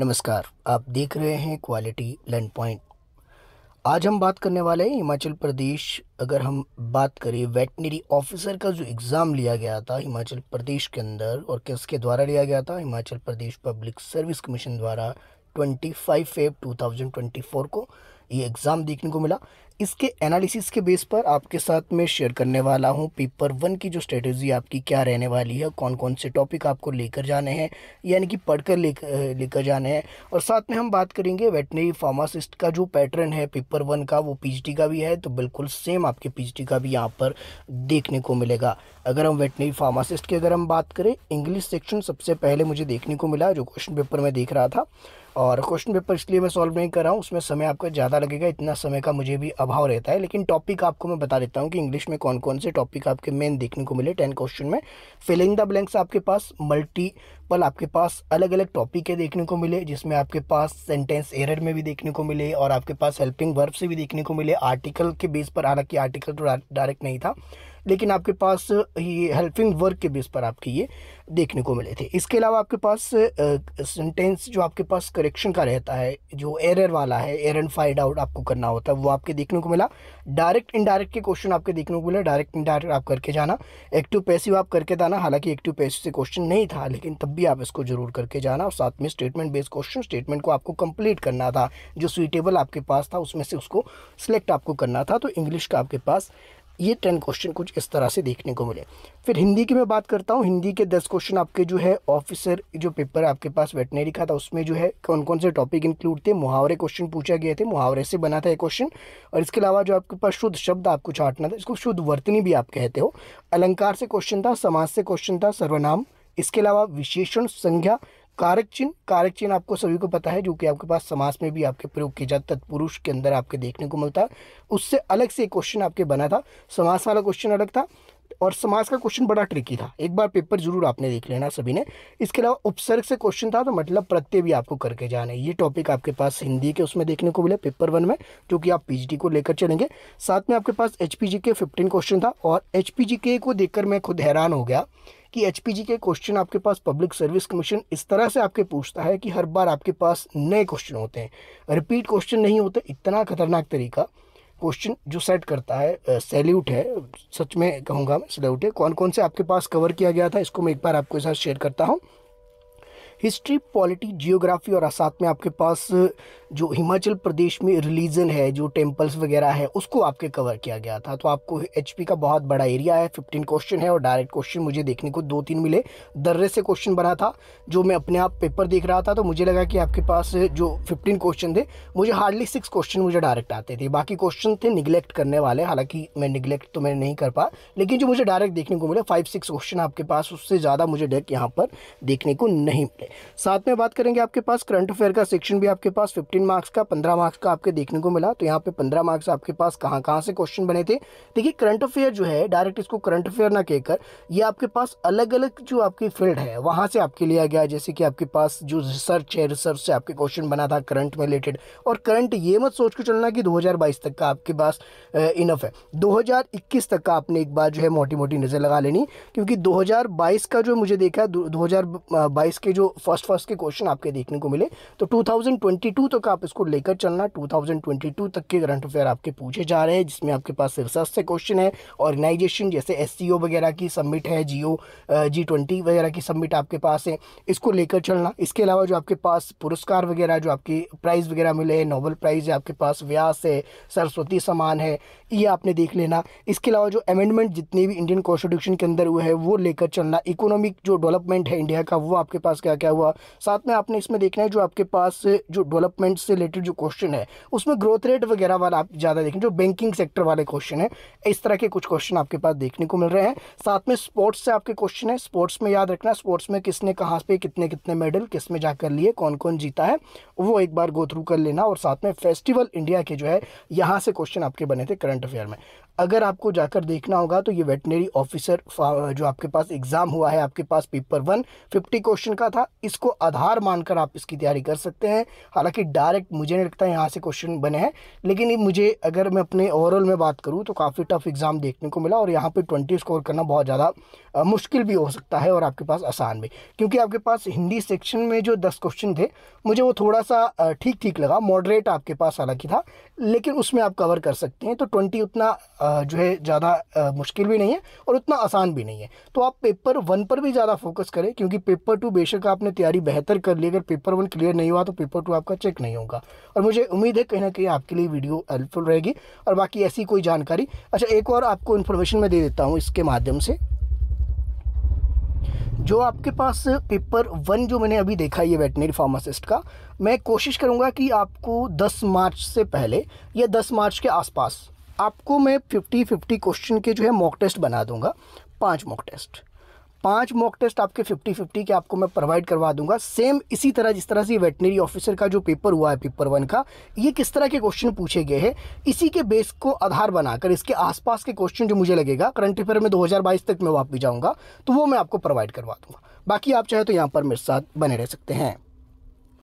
नमस्कार आप देख रहे हैं क्वालिटी लैंड पॉइंट आज हम बात करने वाले हैं हिमाचल प्रदेश अगर हम बात करें वेटनरी ऑफिसर का जो एग्ज़ाम लिया गया था हिमाचल प्रदेश के अंदर और किसके द्वारा लिया गया था Himachal Pradesh public service commission द्वारा 25 फेब टू को ये एग्ज़ाम देखने को मिला इसके एनालिसिस के बेस पर आपके साथ में शेयर करने वाला हूँ पेपर वन की जो स्ट्रेटजी आपकी क्या रहने वाली है कौन कौन से टॉपिक आपको लेकर जाने हैं यानी कि पढ़कर लेकर लेकर जाने हैं और साथ में हम बात करेंगे वेटनरी फार्मासिस्ट का जो पैटर्न है पेपर वन का वो पीएचडी का भी है तो बिल्कुल सेम आपके पी का भी यहाँ पर देखने को मिलेगा अगर हम वेटनरी फार्मासिस्ट की अगर हम बात करें इंग्लिश सेक्शन सबसे पहले मुझे देखने को मिला जो क्वेश्चन पेपर में देख रहा था और क्वेश्चन पेपर इसलिए मैं सॉल्व नहीं कर रहा हूँ उसमें समय आपका ज़्यादा लगेगा इतना समय का मुझे भी अब प्रभाव रहता है लेकिन टॉपिक आपको मैं बता देता हूँ कि इंग्लिश में कौन कौन से टॉपिक आपके मेन देखने को मिले टेन क्वेश्चन में फिलिंग द ब्लैंक्स आपके पास मल्टीपल आपके पास अलग अलग टॉपिक है देखने को मिले जिसमें आपके पास सेंटेंस एरर में भी देखने को मिले और आपके पास हेल्पिंग वर्ब से भी देखने को मिले आर्टिकल के बेस पर हालांकि आर्टिकल तो डायरेक्ट नहीं था लेकिन आपके पास ये हेल्पिंग वर्क के बेस पर आपके ये देखने को मिले थे इसके अलावा आपके पास सेंटेंस जो आपके पास करेक्शन का रहता है जो एरर वाला है एर एंड फाइंड आउट आपको करना होता है वो आपके देखने को मिला डायरेक्ट इनडायरेक्ट के क्वेश्चन आपके देखने को मिला डायरेक्ट इनडायरेक्ट आप करके जाना एक्टिव पैसिव आप करके जाना हालांकि एक्टिव पैसिव से क्वेश्चन नहीं था लेकिन तब भी आप इसको जरूर करके जाना और साथ में स्टेटमेंट बेस्ड क्वेश्चन स्टेटमेंट को आपको कंप्लीट करना था जो सुइटेबल आपके पास था उसमें से उसको सिलेक्ट आपको करना था तो इंग्लिश का आपके पास ये टेन क्वेश्चन कुछ इस तरह से देखने को मिले फिर हिंदी की मैं बात करता हूँ हिंदी के दस क्वेश्चन आपके जो है ऑफिसर जो पेपर आपके पास वेटनरी का था उसमें जो है कौन कौन से टॉपिक इंक्लूड थे मुहावरे क्वेश्चन पूछा गए थे मुहावरे से बना था ये क्वेश्चन और इसके अलावा जो आपके पास शुद्ध शब्द आपको छाटना था इसको शुद्ध वर्तनी भी आप कहते हो अलंकार से क्वेश्चन था समाज से क्वेश्चन था सर्वनाम इसके अलावा विशेषण संज्ञा कारक चिन्ह कारक चिन्ह आपको सभी को पता है जो कि आपके पास समाज में भी आपके प्रयोग किया जाता तत्पुरुष के अंदर आपके देखने को मिलता है उससे अलग से एक क्वेश्चन आपके बना था समाज वाला क्वेश्चन अलग था और समाज का क्वेश्चन बड़ा ट्रिकी था एक बार पेपर जरूर आपने देख लेना सभी ने इसके अलावा उपसर्ग से क्वेश्चन था तो मतलब प्रत्यय भी आपको करके जाने ये टॉपिक आपके पास हिंदी के उसमें देखने को मिले पेपर वन में जो कि आप पीजीटी को लेकर चलेंगे साथ में आपके पास एचपीजी के फिफ्टीन क्वेश्चन था और एच के को देखकर मैं खुद हैरान हो गया कि एच के क्वेश्चन आपके पास पब्लिक सर्विस कमीशन इस तरह से आपके पूछता है कि हर बार आपके पास नए क्वेश्चन होते हैं रिपीट क्वेश्चन नहीं होते इतना खतरनाक तरीका क्वेश्चन जो सेट करता है सैल्यूट है सच में कहूँगा सैल्यूट है कौन कौन से आपके पास कवर किया गया था इसको मैं एक बार आपके साथ शेयर करता हूँ हिस्ट्री पॉलिटी जियोग्राफी और साथ में आपके पास जो हिमाचल प्रदेश में रिलीजन है जो टेम्पल्स वगैरह है उसको आपके कवर किया गया था तो आपको एच का बहुत बड़ा एरिया है फिफ्टीन क्वेश्चन है और डायरेक्ट क्वेश्चन मुझे देखने को दो तीन मिले दर्रे से क्वेश्चन बना था जो मैं अपने आप पेपर देख रहा था तो मुझे लगा कि आपके पास जो फिफ्टीन क्वेश्चन थे मुझे हार्डली सिक्स क्वेश्चन मुझे डायरेक्ट आते थे बाकी क्वेश्चन थे निगलेक्ट करने वाले हालांकि मैं निगलेक्ट तो मैं नहीं कर पा लेकिन जो मुझे डायरेक्ट देखने को मिले फाइव सिक्स क्वेश्चन आपके पास उससे ज़्यादा मुझे डेक यहाँ पर देखने को नहीं मिले साथ में बात करेंगे आपके पास करंट अफेयर का सेक्शन भी आपके पास फिफ्टीन मार्क्स का पंद्रह मार्क्स का आपके देखने को मिला तो यहाँ पे पंद्रह मार्क्स आपके पास कहाँ कहाँ से क्वेश्चन बने थे देखिए करंट अफेयर जो है डायरेक्ट इसको करंट अफेयर ना कहकर ये आपके पास अलग अलग जो आपकी फील्ड है वहाँ से आपके लिया गया जैसे कि आपके पास जो रिसर्च है रिसर्च से आपके क्वेश्चन बना था करंट में रिलेटेड और करंट ये मत सोच के चलना कि दो तक का आपके पास इनफ है दो तक का आपने एक बार जो है मोटी मोटी नज़र लगा लेनी क्योंकि दो का जो मुझे देखा दो हज़ार के जो फर्स्ट फर्स्ट के क्वेश्चन आपके देखने को मिले तो 2022 तक आप इसको लेकर चलना 2022 तक के करंट अफेयर आपके पूछे जा रहे हैं जिसमें आपके पास रिसर्च से क्वेश्चन है ऑर्गेनाइजेशन जैसे एस वगैरह की सबमिट है जियो जी ट्वेंटी वगैरह की सबमिट आपके पास है इसको लेकर चलना इसके अलावा जो आपके पास पुरस्कार वगैरह जो आपके प्राइज़ वगैरह मिले हैं नोबल प्राइज़ है आपके पास व्यास है सरस्वती सम्मान है ये आपने देख लेना इसके अलावा जो अमेंडमेंट जितने भी इंडियन कॉन्स्टिट्यूशन के अंदर हुए हैं वो लेकर चलना इकोनॉमिक जो डेवलपमेंट है इंडिया का वो आपके पास क्या क्या किया हुआ साथ में आपने इसमें देखना है जो आपके पास जो डेवलपमेंट से रिलेटेड जो क्वेश्चन है उसमें ग्रोथ रेट वगैरह वाला आप ज़्यादा देखें जो बैंकिंग सेक्टर वाले क्वेश्चन है इस तरह के कुछ क्वेश्चन आपके पास देखने को मिल रहे हैं साथ में स्पोर्ट्स से आपके क्वेश्चन है स्पोर्ट्स में याद रखना स्पोर्ट्स में किसने कहाँ पर कितने कितने मेडल किस में जाकर लिए कौन कौन जीता है वो एक बार गो थ्रू कर लेना और साथ में फेस्टिवल इंडिया के जो है यहाँ से क्वेश्चन आपके बने थे करंट अफेयर में अगर आपको जाकर देखना होगा तो ये वेटनरी ऑफिसर जो आपके पास एग्ज़ाम हुआ है आपके पास पेपर वन फिफ्टी क्वेश्चन का था इसको आधार मानकर आप इसकी तैयारी कर सकते हैं हालांकि डायरेक्ट मुझे नहीं लगता यहाँ से क्वेश्चन बने हैं लेकिन मुझे अगर मैं अपने ओवरऑल में बात करूँ तो काफ़ी टफ एग्ज़ाम देखने को मिला और यहाँ पर ट्वेंटी स्कोर करना बहुत ज़्यादा मुश्किल भी हो सकता है और आपके पास आसान भी क्योंकि आपके पास हिंदी सेक्शन में जो दस क्वेश्चन थे मुझे वो थोड़ा सा ठीक ठीक लगा मॉडरेट आपके पास हालांकि था लेकिन उसमें आप कवर कर सकते हैं तो ट्वेंटी उतना जो है ज़्यादा मुश्किल भी नहीं है और उतना आसान भी नहीं है तो आप पेपर वन पर भी ज़्यादा फोकस करें क्योंकि पेपर टू बेशक आपने तैयारी बेहतर कर ली अगर पेपर वन क्लियर नहीं हुआ तो पेपर टू आपका चेक नहीं होगा और मुझे उम्मीद है कहीं ना कहीं आपके लिए वीडियो हेल्पफुल रहेगी और बाकी ऐसी कोई जानकारी अच्छा एक और आपको इन्फॉर्मेशन मैं दे देता हूँ इसके माध्यम से जो आपके पास पेपर वन जो मैंने अभी देखा ये वेटनरी फार्मासिस्ट का मैं कोशिश करूँगा कि आपको 10 मार्च से पहले या 10 मार्च के आसपास आपको मैं फिफ्टी फिफ्टी क्वेश्चन के जो है मॉक टेस्ट बना दूंगा पांच मॉक टेस्ट पांच मॉक टेस्ट आपके फिफ्टी फिफ्टी के आपको मैं प्रोवाइड करवा दूंगा सेम इसी तरह जिस तरह से वेटनरी ऑफिसर का जो पेपर हुआ है पेपर वन का ये किस तरह के क्वेश्चन पूछे गए हैं इसी के बेस को आधार बनाकर इसके आसपास के क्वेश्चन जो मुझे लगेगा करंट अफेयर में 2022 तक मैं वापस जाऊँगा तो वो मैं आपको प्रोवाइड करवा दूंगा बाकी आप चाहे तो यहाँ पर मेरे साथ बने रह सकते हैं